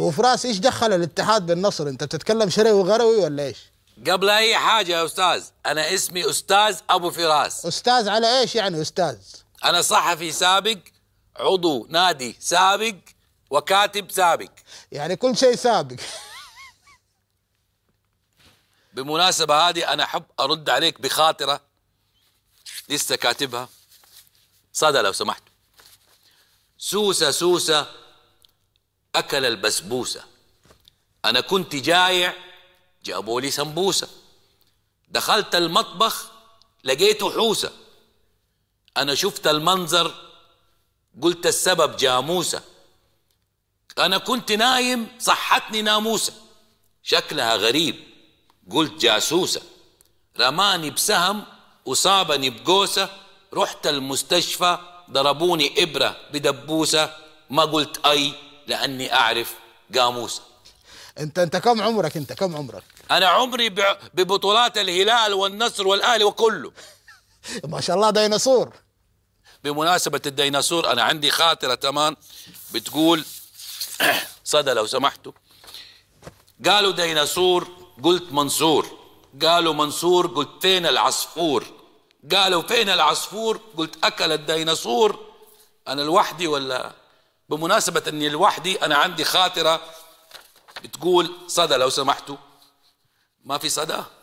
وفراس ايش دخل الاتحاد بالنصر انت بتتكلم شرعي وغروي ولا ايش قبل اي حاجه يا استاذ انا اسمي استاذ ابو فراس استاذ على ايش يعني استاذ انا صحفي سابق عضو نادي سابق وكاتب سابق يعني كل شيء سابق بمناسبه هذه انا احب ارد عليك بخاطره لسه كاتبها صدى لو سمحت سوسه سوسه أكل البسبوسة أنا كنت جايع جابوا لي سمبوسة دخلت المطبخ لقيته حوسة أنا شفت المنظر قلت السبب جاموسة أنا كنت نايم صحتني ناموسة شكلها غريب قلت جاسوسة رماني بسهم وصابني بقوسة رحت المستشفى ضربوني إبرة بدبوسة ما قلت أي لاني اعرف قاموسه انت انت كم عمرك انت كم عمرك انا عمري ببطولات الهلال والنصر والاهلي وكله ما شاء الله ديناصور بمناسبة الديناصور أنا عندي خاطرة تمام بتقول صدى لو سمحتوا قالوا ديناصور قلت منصور قالوا منصور قلت فين العصفور قالوا فين العصفور قلت أكل الديناصور أنا لوحدي ولا بمناسبة أني لوحدي أنا عندي خاطرة بتقول صدى لو سمحتوا ما في صدى